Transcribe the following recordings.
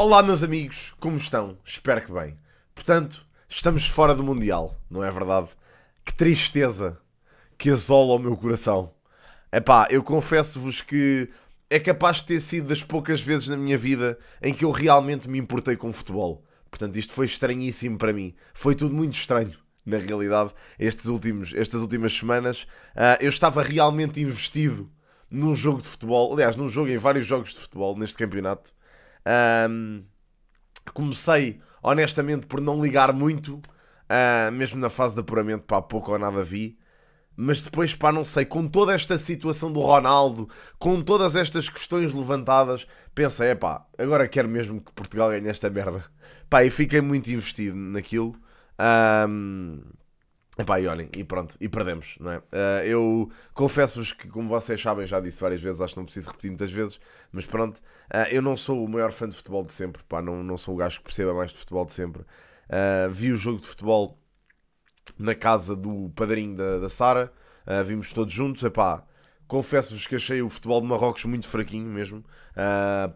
Olá, meus amigos, como estão? Espero que bem. Portanto, estamos fora do Mundial, não é verdade? Que tristeza que azola o meu coração. Epá, eu confesso-vos que é capaz de ter sido das poucas vezes na minha vida em que eu realmente me importei com o futebol. Portanto, isto foi estranhíssimo para mim. Foi tudo muito estranho, na realidade, estes últimos, estas últimas semanas. Uh, eu estava realmente investido num jogo de futebol, aliás, num jogo, em vários jogos de futebol neste campeonato um, comecei, honestamente, por não ligar muito, uh, mesmo na fase de apuramento, pá, pouco ou nada vi. Mas depois, pá, não sei, com toda esta situação do Ronaldo, com todas estas questões levantadas, pensei, é pá, agora quero mesmo que Portugal ganhe esta merda. Pá, e fiquei muito investido naquilo. Um, Epá, e olhem, e pronto, e perdemos, não é? Uh, eu confesso-vos que, como vocês sabem, já disse várias vezes, acho que não preciso repetir muitas vezes, mas pronto, uh, eu não sou o maior fã de futebol de sempre, pá, não, não sou o gajo que perceba mais de futebol de sempre. Uh, vi o jogo de futebol na casa do padrinho da, da Sara, vimos todos juntos, epá, confesso-vos que achei o futebol de Marrocos muito fraquinho mesmo,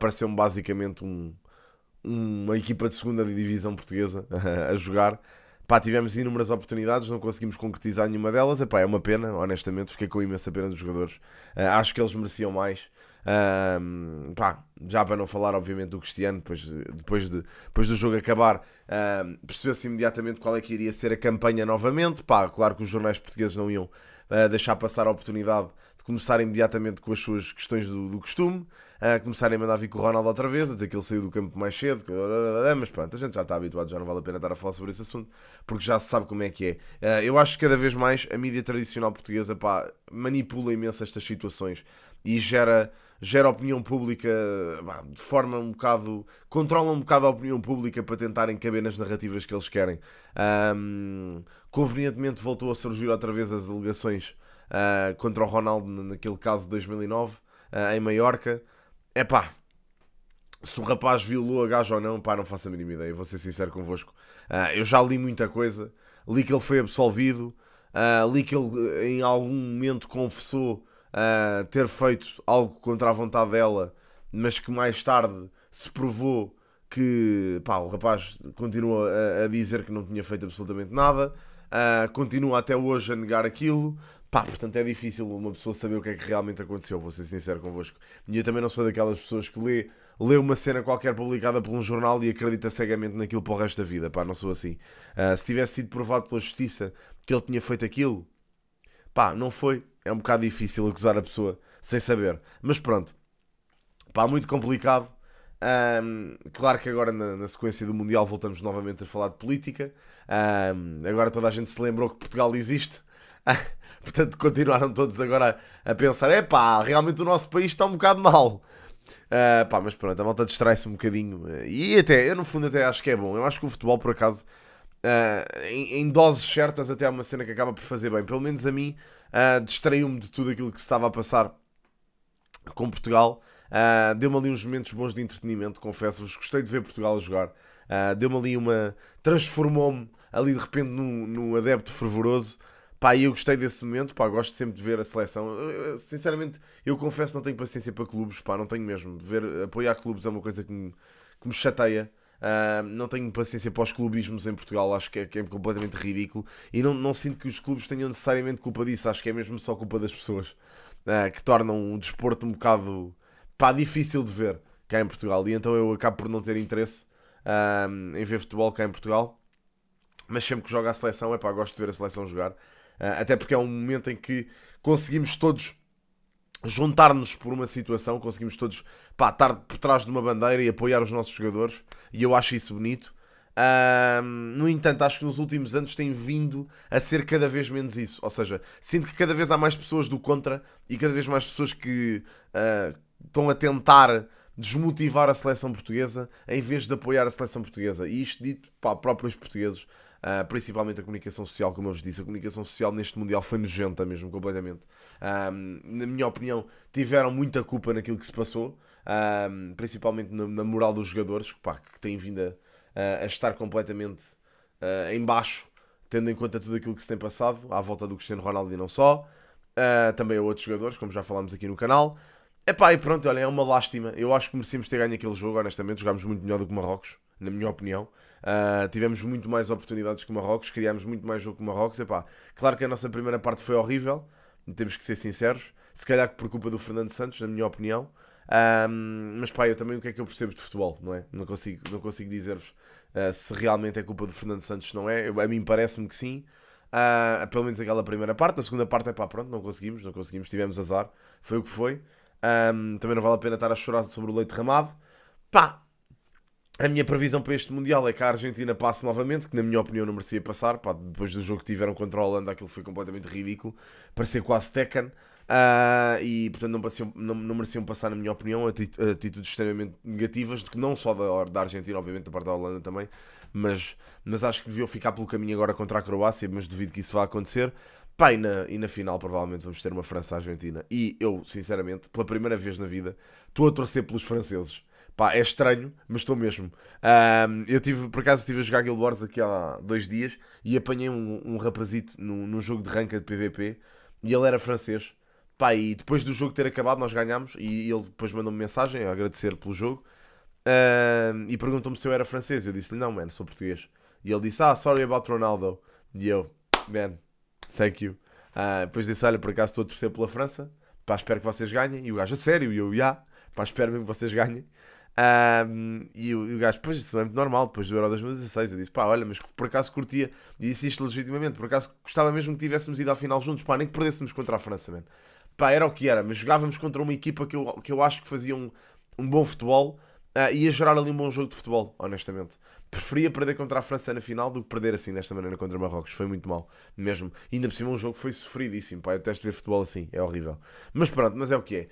pareceu-me basicamente um, uma equipa de segunda divisão portuguesa a jogar. Pá, tivemos inúmeras oportunidades, não conseguimos concretizar nenhuma delas. Epá, é uma pena, honestamente, fiquei com imensa pena dos jogadores. Uh, acho que eles mereciam mais. pá, já para não falar, obviamente, do Cristiano, depois, depois, de, depois do jogo acabar, um, percebeu-se imediatamente qual é que iria ser a campanha novamente. Pá, claro que os jornais portugueses não iam uh, deixar passar a oportunidade de começar imediatamente com as suas questões do, do costume a começarem a mandar vir com o Ronaldo outra vez, até que ele saiu do campo mais cedo. Mas pronto, a gente já está habituado, já não vale a pena estar a falar sobre esse assunto, porque já se sabe como é que é. Eh, eu acho que cada vez mais a mídia tradicional portuguesa pá, manipula imenso estas situações e gera gera opinião pública de forma um bocado. controla um bocado a opinião pública para tentarem caber nas narrativas que eles querem. Um, convenientemente voltou a surgir outra vez as alegações uh, contra o Ronaldo, naquele caso de 2009, uh, ah, em Maiorca é pá, se o rapaz violou a gaja ou não, pá, não faço a mínima ideia, vou ser sincero convosco. Uh, eu já li muita coisa, li que ele foi absolvido, uh, li que ele eh, em algum momento confessou uh, ter feito algo contra a vontade dela, mas que mais tarde se provou que pá, o rapaz continua a, a dizer que não tinha feito absolutamente nada uh, continua até hoje a negar aquilo. Pá, portanto é difícil uma pessoa saber o que é que realmente aconteceu, vou ser sincero convosco. E eu também não sou daquelas pessoas que lê, lê uma cena qualquer publicada por um jornal e acredita cegamente naquilo para o resto da vida, pá, não sou assim. Uh, se tivesse sido provado pela justiça que ele tinha feito aquilo, pá, não foi. É um bocado difícil acusar a pessoa sem saber. Mas pronto, pá, muito complicado. Um, claro que agora, na, na, sequência do Mundial, voltamos novamente a falar de política. Um, agora toda a gente se lembrou que Portugal existe. Portanto, continuaram todos agora a, pensar: é pá, realmente o nosso país está um bocado mal. Uh, pá, mas pronto, a malta distrai-se um bocadinho. E até, eu no fundo até acho que é bom. Eu acho que o futebol, por acaso, uh, em, em, doses certas, até é uma cena que acaba por fazer bem. Pelo menos a mim, uh, distraiu-me de tudo aquilo que se estava a passar com Portugal. Uh, Deu-me ali uns momentos bons de entretenimento, confesso-vos. Gostei de ver Portugal jogar. Uh, Deu-me ali uma. Transformou-me ali de repente num, num adepto fervoroso. Pá, eu gostei desse momento, pá, gosto sempre de ver a seleção. Eu, sinceramente, eu confesso não tenho paciência para clubes, pá, não tenho mesmo. Ver, apoiar clubes é uma coisa que me, que me chateia. Uh, não tenho paciência para os clubismos em Portugal, acho que é, que é completamente ridículo e não, não, sinto que os clubes tenham necessariamente culpa disso, acho que é mesmo só culpa das pessoas uh, que tornam o desporto um bocado pá, difícil de ver cá em Portugal. E então eu acabo por não ter interesse um, em ver futebol cá em Portugal. Mas sempre que joga a seleção, é pá, gosto de ver a seleção jogar. Uh, até porque é um momento em que conseguimos todos juntar-nos por uma situação, conseguimos todos pá, estar por trás de uma bandeira e apoiar os nossos jogadores, e eu acho isso bonito. Uh, no entanto, acho que nos últimos anos tem vindo a ser cada vez menos isso. Ou seja, sinto que cada vez há mais pessoas do contra e cada vez mais pessoas que uh, estão a tentar desmotivar a seleção portuguesa em vez de apoiar a seleção portuguesa. E isto dito para próprios portugueses, uh, principalmente a comunicação social, como eu vos disse, a comunicação social neste Mundial foi nojenta mesmo, completamente. Um, ah, na minha opinião, tiveram muita culpa naquilo que se passou, um, ah, principalmente na, na, moral dos jogadores, pá, que têm vindo a, a estar completamente uh, em baixo, tendo em conta tudo aquilo que se tem passado, à volta do Cristiano Ronaldo e não só. Uh, também a outros jogadores, como já falámos aqui no canal. Epá, e pronto, olha, é uma lástima. Eu acho que merecíamos ter ganho aquele jogo, honestamente. Jogámos muito melhor do que o Marrocos, na minha opinião. Uh, tivemos muito mais oportunidades que o Marrocos, criámos muito mais jogo que o Marrocos. Epá, claro que a nossa primeira parte foi horrível, temos que ser sinceros. Se calhar que por culpa do Fernando Santos, na minha opinião. Um, ah, mas pá, eu também o que é que eu percebo de futebol, não é? Não consigo, não consigo dizer-vos uh, se realmente é culpa do Fernando Santos, não é? Eu, a mim parece-me que sim. Uh, pelo menos aquela primeira parte. A segunda parte é pá, pronto, não conseguimos, não conseguimos, tivemos azar. Foi o que foi. Um, também não vale a pena estar a chorar sobre o leite derramado. Pá, a minha previsão para este Mundial é que a Argentina passe novamente, que na minha opinião não merecia passar. Pá, depois do jogo que tiveram contra a Holanda, aquilo foi completamente ridículo. Parecia quase Tekken. Uh, e portanto não, merecia não, não, mereciam passar, na minha opinião, atitudes extremamente negativas, de que não só da, da Argentina, obviamente, da parte da Holanda também, mas, mas acho que deviam ficar pelo caminho agora contra a Croácia, mas duvido que isso vá acontecer. Pá, e na, e na final provavelmente vamos ter uma França-Argentina. E eu, sinceramente, pela primeira vez na vida, estou a torcer pelos franceses. Pá, é estranho, mas estou mesmo. Um, eu tive, por acaso, estive a jogar Guild Wars aqui há dois dias e apanhei um, um rapazito num, num jogo de ranca de PVP e ele era francês. Pá, e depois do jogo ter acabado, nós ganhámos e ele depois mandou-me mensagem a agradecer pelo jogo um, e perguntou-me se eu era francês. Eu disse-lhe, não, mano, sou português. E ele disse, ah, sorry about Ronaldo. E eu, man, Thank you. Uh, depois disse: Olha, por acaso estou a torcer pela França, pá, espero que vocês ganhem. E o gajo, a sério, e eu, já, yeah, pá, espero mesmo que vocês ganhem. Um, e, o, e o gajo, pois isso é muito normal, depois do Euro 2016, eu disse, pá, olha, mas por acaso curtia, e disse isto legitimamente, por acaso gostava mesmo que tivéssemos ido à final juntos, pá, nem que perdêssemos contra a França, mano. Pá, era o que era, mas jogávamos contra uma equipa que eu, que eu acho que fazia um, um bom futebol uh, e ia gerar ali um bom jogo de futebol, honestamente preferia perder contra a França na final do que perder assim desta maneira contra Marrocos. Foi muito mal, mesmo. Ainda por cima um jogo que foi sofridíssimo, pá. Eu testo ver futebol assim, é horrível. Mas pronto, mas é o que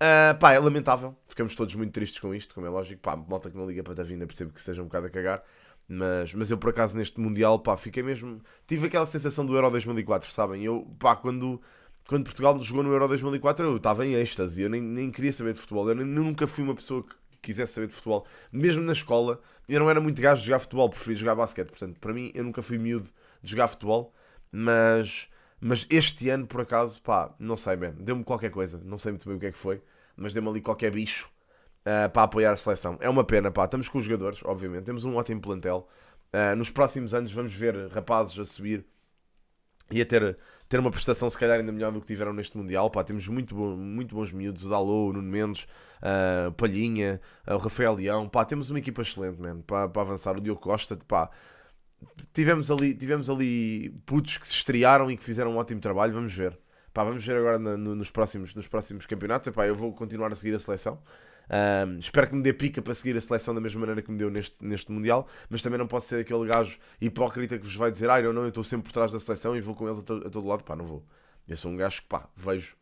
é. Uh, pá, é lamentável. Ficamos todos muito tristes com isto, como é lógico. Pá, malta que não liga para a Davina, percebo que esteja um bocado a cagar. Mas, mas eu por acaso neste Mundial, pá, fiquei mesmo... Tive aquela sensação do Euro 2004, sabem? Eu, pá, quando... Quando Portugal jogou no Euro 2004, eu estava em êxtase, eu nem, nem queria saber de futebol, eu nem, nunca fui uma pessoa que quisesse saber de futebol, mesmo na escola, eu não era muito gajo de jogar futebol, preferia jogar basquete. Portanto, para mim, eu nunca fui miúdo de jogar futebol, mas, mas este ano, por acaso, pá, não sei bem, deu-me qualquer coisa, não sei muito bem o que é que foi, mas deu-me ali qualquer bicho uh, para apoiar a seleção. É uma pena, pá, estamos com os jogadores, obviamente, temos um ótimo plantel. Uh, nos próximos anos vamos ver rapazes a subir ia ter, ter uma prestação se calhar ainda melhor do que tiveram neste Mundial. Pá, temos muito, bom, muito bons miúdos, o Dalô, o Nuno Mendes, uh, Palhinha, ah, o Rafael Leão. Pá, temos uma equipa excelente, mano, para, para avançar. O Diogo Costa, pá, tivemos ali, tivemos ali putos que se estrearam e que fizeram um ótimo trabalho, vamos ver. Pá, vamos ver agora na, no, nos, próximos, nos próximos campeonatos. Epá, eu vou continuar a seguir a seleção. Um, espero que me dê pica para seguir a seleção da mesma maneira que me deu neste, neste Mundial, mas também não posso ser aquele gajo hipócrita que vos vai dizer: Ah, eu não, eu estou sempre por trás da seleção e vou com eles a, to a todo lado. Pá, não vou. Eu sou um gajo que, pá, vejo,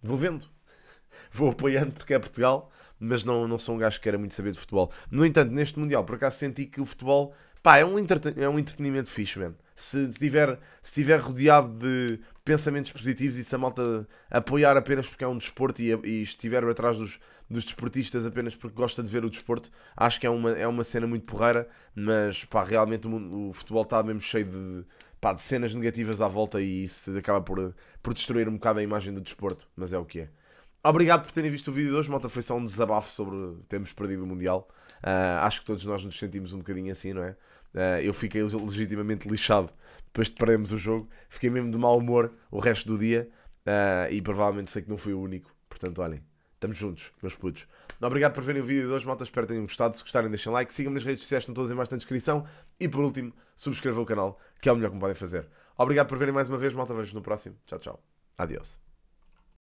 vou vendo, vou apoiando porque é Portugal, mas não, não sou um gajo que queira muito saber de futebol. No entanto, neste Mundial, por acaso senti que o futebol, pá, é um, é um entretenimento fixe, mano. Se tiver, se tiver rodeado de, pensamentos positivos e se a malta apoiar apenas porque é um desporto e, e estiver atrás dos, dos desportistas apenas porque gosta de ver o desporto. Acho que é uma, é uma cena muito porreira, mas pá, realmente o, mundo, o futebol está mesmo cheio de, pá, de cenas negativas à volta e isso acaba por, por destruir um bocado a imagem do desporto, mas é o que é. Obrigado por terem visto o vídeo de hoje, malta. Foi só um desabafo sobre termos perdido o Mundial. Uh, acho que todos nós nos sentimos um bocadinho assim, não é? Uh, eu fiquei legitimamente lixado depois de perdermos o jogo. Fiquei mesmo de mau humor o resto do dia uh, e provavelmente sei que não fui o único. Portanto, olhem, Estamos juntos, meus putos. Obrigado por verem o vídeo de hoje, malta. Espero que tenham gostado. Se gostarem, deixem like. Sigam-me nas redes sociais, estão todas em baixo na descrição. E por último, subscrevam o canal, que é o melhor que me podem fazer. Obrigado por verem mais uma vez, malta. Vejo-vos no próximo. Tchau, tchau. Adiós.